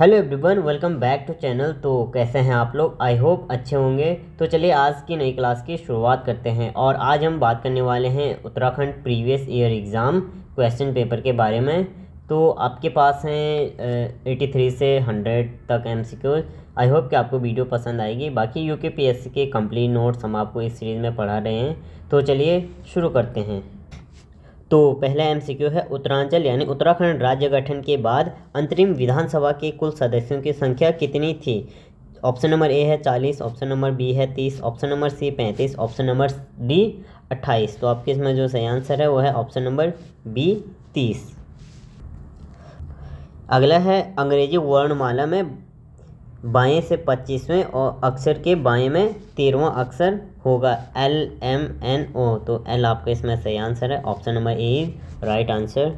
hello everyone welcome back to channel तो कैसे हैं आप लोग आई होप अच्छे होंगे तो चलिए आज की नई क्लास की शुरुआत करते हैं और आज हम बात करने वाले हैं Uttarakhand previous year exam question paper के बारे में तो आपके पास हैं एटी थ्री से हंड्रेड तक M C Qs I hope कि आपको वीडियो पसंद आएगी बाकी यू के पी एस सी के कम्प्लीट नोट्स हम आपको इस सीरीज़ में पढ़ा रहे हैं तो चलिए शुरू करते हैं तो पहला एमसीक्यू है उत्तरांचल यानी उत्तराखंड राज्य गठन के बाद अंतरिम विधानसभा के कुल सदस्यों की संख्या कितनी थी ऑप्शन नंबर ए है चालीस ऑप्शन नंबर बी है तीस ऑप्शन नंबर सी पैंतीस ऑप्शन नंबर डी अट्ठाईस तो आपके इसमें जो सही आंसर है वो है ऑप्शन नंबर बी तीस अगला है अंग्रेजी वर्णमाला में बाएं से पच्चीसवें और अक्षर के बाएं में तेरहवा अक्षर होगा एल एम एन ओ तो एल आपका इसमें सही आंसर है option number A right answer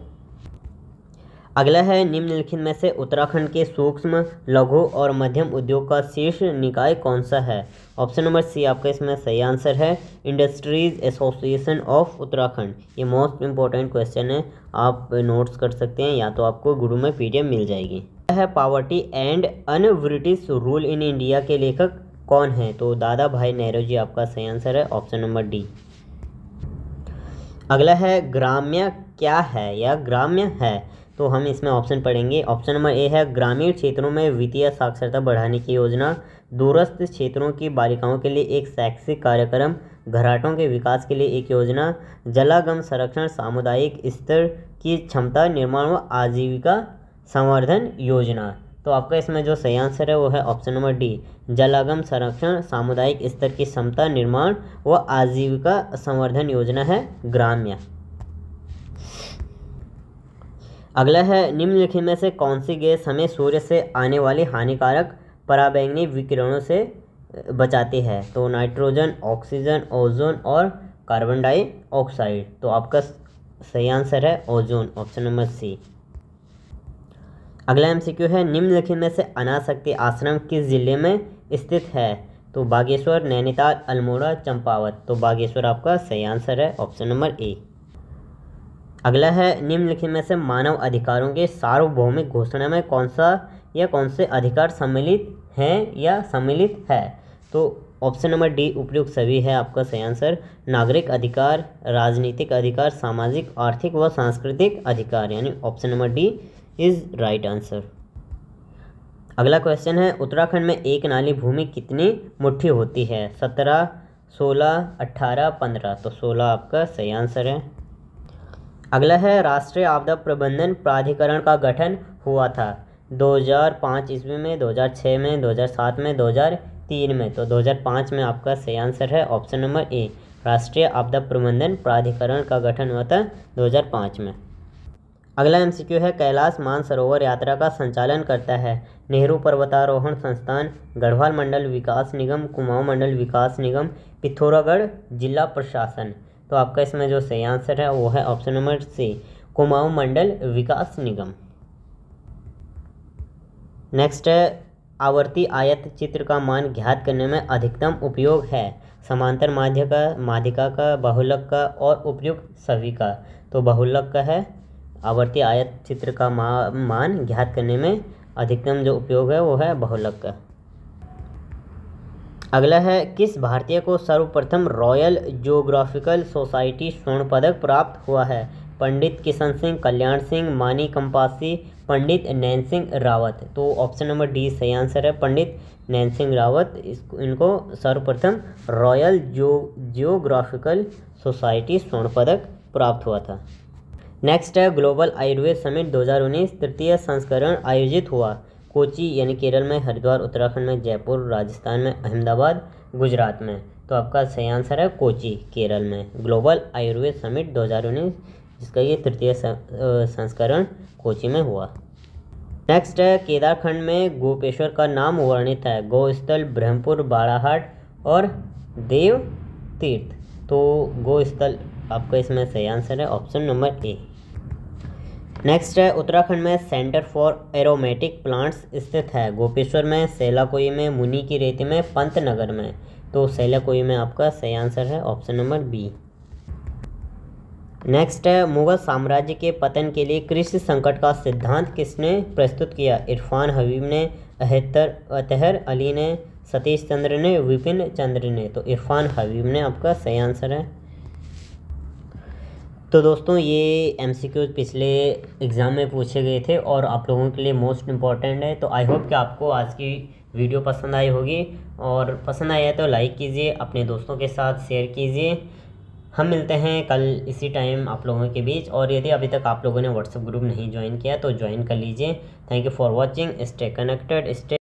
अगला है निम्नलिखित में से उत्तराखंड के सूक्ष्म लघु और मध्यम उद्योग का शीर्ष निकाय कौन सा है ऑप्शन नंबर सी आपका इसमें सही आंसर है इंडस्ट्रीज एसोसिएशन ऑफ उत्तराखंड ये मोस्ट इंपॉर्टेंट क्वेश्चन है आप नोट्स कर सकते हैं या तो आपको गुरु में पी मिल जाएगी है poverty and un British rule in India के लेखक कौन है तो दादा भाई नेहरू जी आपका सही आंसर है ऑप्शन नंबर डी अगला है ग्राम्य क्या है या ग्राम्य है तो हम इसमें ऑप्शन पढ़ेंगे ऑप्शन नंबर ए है ग्रामीण क्षेत्रों में वित्तीय साक्षरता बढ़ाने की योजना दूरस्थ क्षेत्रों की बालिकाओं के लिए एक शैक्षिक कार्यक्रम घराटों के विकास के लिए एक योजना जलागम संरक्षण सामुदायिक स्तर की क्षमता निर्माण व आजीविका संवर्धन योजना तो आपका इसमें जो सही आंसर है वो है ऑप्शन नंबर डी जलागम संरक्षण सामुदायिक स्तर की क्षमता निर्माण व आजीविका संवर्धन योजना है ग्राम्य अगला है निम्नलिखित में से कौन सी गैस हमें सूर्य से आने वाली हानिकारक पराबैंगनी विकिरणों से बचाती है तो नाइट्रोजन ऑक्सीजन ओजोन और कार्बन डाइऑक्साइड तो आपका सही आंसर है ओजोन ऑप्शन नंबर सी अगला एम है निम्नलिखित में से अनासक्ति आश्रम किस ज़िले में स्थित है तो बागेश्वर नैनीताल अल्मोड़ा चंपावत तो बागेश्वर आपका सही आंसर है ऑप्शन नंबर ए अगला है निम्नलिखित में से मानव अधिकारों के सार्वभौमिक घोषणा में कौन सा या कौन से अधिकार सम्मिलित हैं या सम्मिलित है तो ऑप्शन नंबर डी उपयुक्त सभी है आपका सही आंसर नागरिक अधिकार राजनीतिक अधिकार सामाजिक आर्थिक व सांस्कृतिक अधिकार यानी option number D is right answer अगला क्वेश्चन है उत्तराखंड में एक नाली भूमि कितनी मुट्ठी होती है सत्रह सोलह अट्ठारह पंद्रह तो सोलह आपका सही आंसर है अगला है राष्ट्रीय आपदा प्रबंधन प्राधिकरण का गठन हुआ था 2005 ईस्वी में 2006 में 2007 में 2003 में तो 2005 में आपका सही आंसर है ऑप्शन नंबर ए राष्ट्रीय आपदा प्रबंधन प्राधिकरण का गठन हुआ था 2005 में अगला एम है कैलाश मानसरोवर यात्रा का संचालन करता है नेहरू पर्वतारोहण संस्थान गढ़वाल मंडल विकास निगम कुमाऊं मंडल विकास निगम पिथौरागढ़ जिला प्रशासन तो आपका इसमें जो सही आंसर है वो है option number C Kumaon Mandal Vikas Nigam next है आवर्ती आयत चित्र का मान ज्ञात करने में अधिकतम उपयोग है समांतर माध्य का माध्यिका का बहुलक का और उपयुक्त सभी का तो बहुलक का है आवर्ती आयत चित्र का मा, मान ज्ञात करने में अधिकतम जो उपयोग है वो है बहुलक का अगला है किस भारतीय को सर्वप्रथम रॉयल जोग्राफिकल सोसाइटी स्वर्ण पदक प्राप्त हुआ है पंडित किशन सिंह कल्याण सिंह मानी कंपासी पंडित नैन सिंह रावत तो ऑप्शन नंबर डी सही आंसर है पंडित नैन सिंह रावत इसको इनको सर्वप्रथम रॉयल जो जियोग्राफिकल सोसाइटी स्वर्ण पदक प्राप्त हुआ था नेक्स्ट है ग्लोबल आयुर्वेद समिट 2019 तृतीय संस्करण आयोजित हुआ कोची यानी केरल में हरिद्वार उत्तराखंड में जयपुर राजस्थान में अहमदाबाद गुजरात में तो आपका सही आंसर है कोची केरल में ग्लोबल आयुर्वेद समिट 2019 जिसका ये तृतीय संस्करण कोची में हुआ नेक्स्ट है केदारखंड में गोपेश्वर का नाम वर्णित है गौस्थल ब्रह्मपुर बाड़ाहाट और देव तीर्थ तो गौस्थल आपका इसमें सही आंसर है ऑप्शन नंबर ए नेक्स्ट है उत्तराखंड में सेंटर फॉर एरोमेटिक प्लांट्स स्थित है गोपेश्वर में सेलाकोई में मुनि की रेती में पंत नगर में तो सेलाकोई में आपका सही आंसर है ऑप्शन नंबर बी नेक्स्ट है मुगल साम्राज्य के पतन के लिए कृषि संकट का सिद्धांत किसने प्रस्तुत किया इरफान हबीब ने अहतर अतहर अली ने सतीश चंद्र ने विपिन चंद्र ने तो इरफान हबीब ने आपका सही आंसर है तो दोस्तों ये एम पिछले एग्ज़ाम में पूछे गए थे और आप लोगों के लिए मोस्ट इम्पॉर्टेंट है तो आई होप कि आपको आज की वीडियो पसंद आई होगी और पसंद आया तो लाइक कीजिए अपने दोस्तों के साथ शेयर कीजिए हम मिलते हैं कल इसी टाइम आप लोगों के बीच और यदि अभी तक आप लोगों ने व्हाट्सएप ग्रुप नहीं ज्वाइन किया तो ज्वाइन कर लीजिए thank you for watching stay connected stay